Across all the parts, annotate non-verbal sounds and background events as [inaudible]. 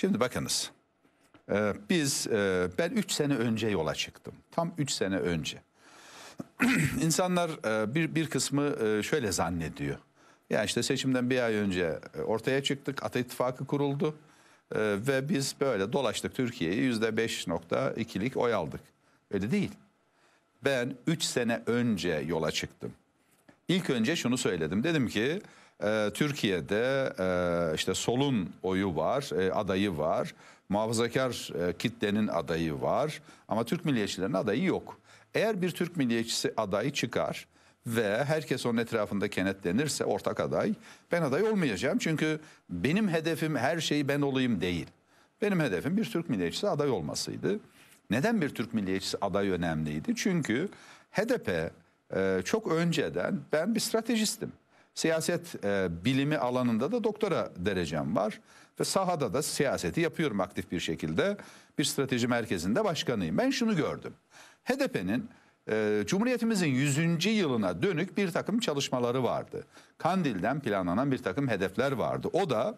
Şimdi bakınız. Ee, biz e, ben 3 sene önce yola çıktım. Tam 3 sene önce. [clears throat] İnsanlar e, bir bir kısmı e, şöyle zannediyor. Ya işte seçimden bir ay önce e, ortaya çıktık. Ata İttifakı kuruldu. E, ve biz böyle dolaştık Türkiye'yi %5.2'lik oy aldık. Öyle değil. Ben 3 sene önce yola çıktım. İlk önce şunu söyledim. Dedim ki e, Türkiye'de e, işte solun oyu var, e, adayı var. Muhafazakar e, kitlenin adayı var ama Türk milliyetçilerin adayı yok. Eğer bir Türk milliyetçisi adayı çıkar ve herkes onun etrafında kenetlenirse ortak aday ben aday olmayacağım. Çünkü benim hedefim her şeyi ben olayım değil. Benim hedefim bir Türk milliyetçisi aday olmasıydı. Neden bir Türk milliyetçisi aday önemliydi? Çünkü HDP e, çok önceden ben bir stratejistim. Siyaset e, bilimi alanında da doktora derecem var ve sahada da siyaseti yapıyorum aktif bir şekilde. Bir strateji merkezinde başkanıyım. Ben şunu gördüm. HDP'nin e, Cumhuriyetimizin 100. yılına dönük bir takım çalışmaları vardı. Kandil'den planlanan bir takım hedefler vardı. O da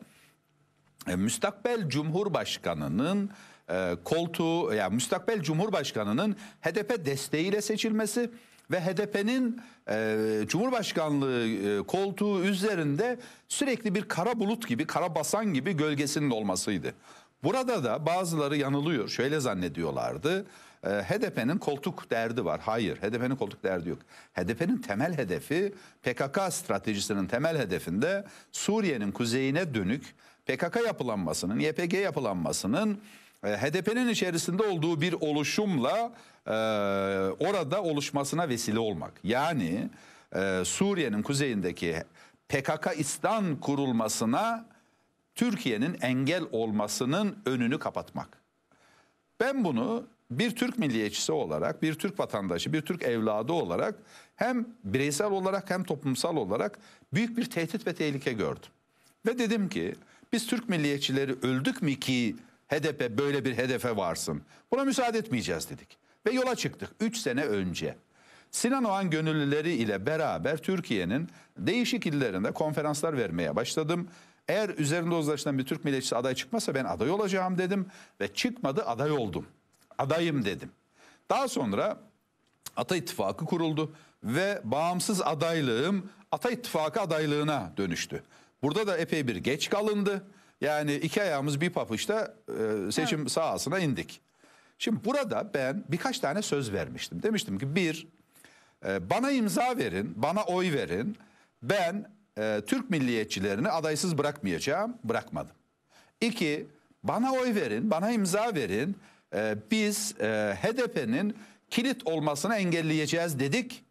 e, müstakbel Cumhurbaşkanı'nın e, koltuğu, yani müstakbel Cumhurbaşkanı'nın HDP desteğiyle seçilmesi ve HDP'nin e, Cumhurbaşkanlığı e, koltuğu üzerinde sürekli bir kara bulut gibi, kara basan gibi gölgesinin olmasıydı. Burada da bazıları yanılıyor. Şöyle zannediyorlardı. E, HDP'nin koltuk derdi var. Hayır, HDP'nin koltuk derdi yok. HDP'nin temel hedefi PKK stratejisinin temel hedefinde Suriye'nin kuzeyine dönük PKK yapılanmasının, YPG yapılanmasının e, HDP'nin içerisinde olduğu bir oluşumla e, orada oluşmasına vesile olmak. Yani e, Suriye'nin kuzeyindeki PKK İslam kurulmasına Türkiye'nin engel olmasının önünü kapatmak. Ben bunu bir Türk milliyetçisi olarak, bir Türk vatandaşı, bir Türk evladı olarak hem bireysel olarak hem toplumsal olarak büyük bir tehdit ve tehlike gördüm. Ve dedim ki biz Türk milliyetçileri öldük mü ki HDP böyle bir hedefe varsın. Buna müsaade etmeyeceğiz dedik. Ve yola çıktık 3 sene önce. Sinan Oğan gönüllüleri ile beraber Türkiye'nin değişik illerinde konferanslar vermeye başladım. Eğer üzerinde uzlaşılan bir Türk milliyetçisi aday çıkmasa ben aday olacağım dedim ve çıkmadı aday oldum. Adayım dedim. Daha sonra Ata İttifakı kuruldu ve bağımsız adaylığım Ata İttifakı adaylığına dönüştü. Burada da epey bir geç kalındı. Yani iki ayağımız bir papuçta e, seçim evet. sahasına indik. Şimdi burada ben birkaç tane söz vermiştim. Demiştim ki bir, e, bana imza verin, bana oy verin. Ben e, Türk milliyetçilerini adaysız bırakmayacağım, bırakmadım. İki, bana oy verin, bana imza verin. E, biz e, HDP'nin kilit olmasını engelleyeceğiz dedik.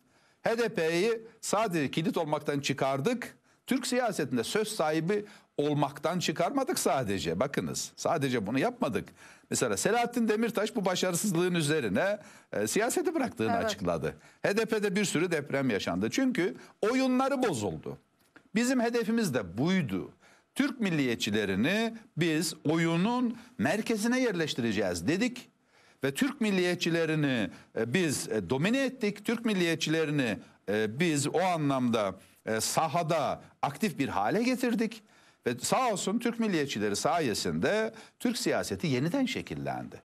HDP'yi sadece kilit olmaktan çıkardık Türk siyasetinde söz sahibi olmaktan çıkarmadık sadece. Bakınız sadece bunu yapmadık. Mesela Selahattin Demirtaş bu başarısızlığın üzerine e, siyaseti bıraktığını evet. açıkladı. HDP'de bir sürü deprem yaşandı. Çünkü oyunları bozuldu. Bizim hedefimiz de buydu. Türk milliyetçilerini biz oyunun merkezine yerleştireceğiz dedik ve Türk milliyetçilerini e, biz e, domine ettik. Türk milliyetçilerini e, biz o anlamda e, sahada aktif bir hale getirdik. Ve sağ olsun Türk milliyetçileri sayesinde Türk siyaseti yeniden şekillendi.